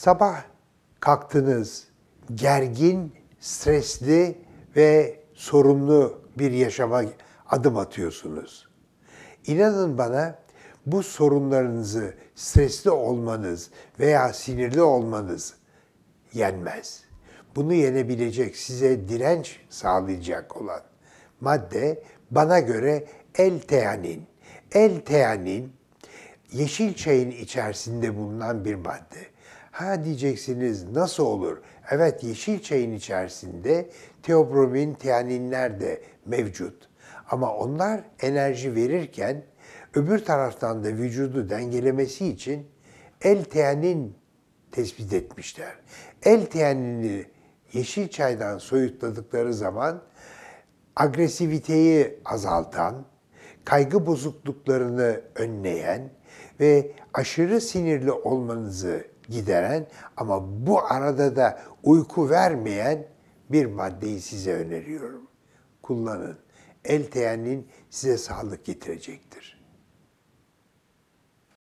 Sabah kalktınız gergin, stresli ve sorumlu bir yaşama adım atıyorsunuz. İnanın bana bu sorunlarınızı stresli olmanız veya sinirli olmanız yenmez. Bunu yenebilecek, size direnç sağlayacak olan madde bana göre L-teanin. L-teanin yeşil çayın içerisinde bulunan bir madde. Ha diyeceksiniz nasıl olur? Evet yeşil çayın içerisinde teobromin, teaninler de mevcut. Ama onlar enerji verirken öbür taraftan da vücudu dengelemesi için L-teanin tespit etmişler. L-teanini yeşil çaydan soyutladıkları zaman agresiviteyi azaltan, kaygı bozukluklarını önleyen ve aşırı sinirli olmanızı gideren ama bu arada da uyku vermeyen bir maddeyi size öneriyorum. Kullanın. El size sağlık getirecektir.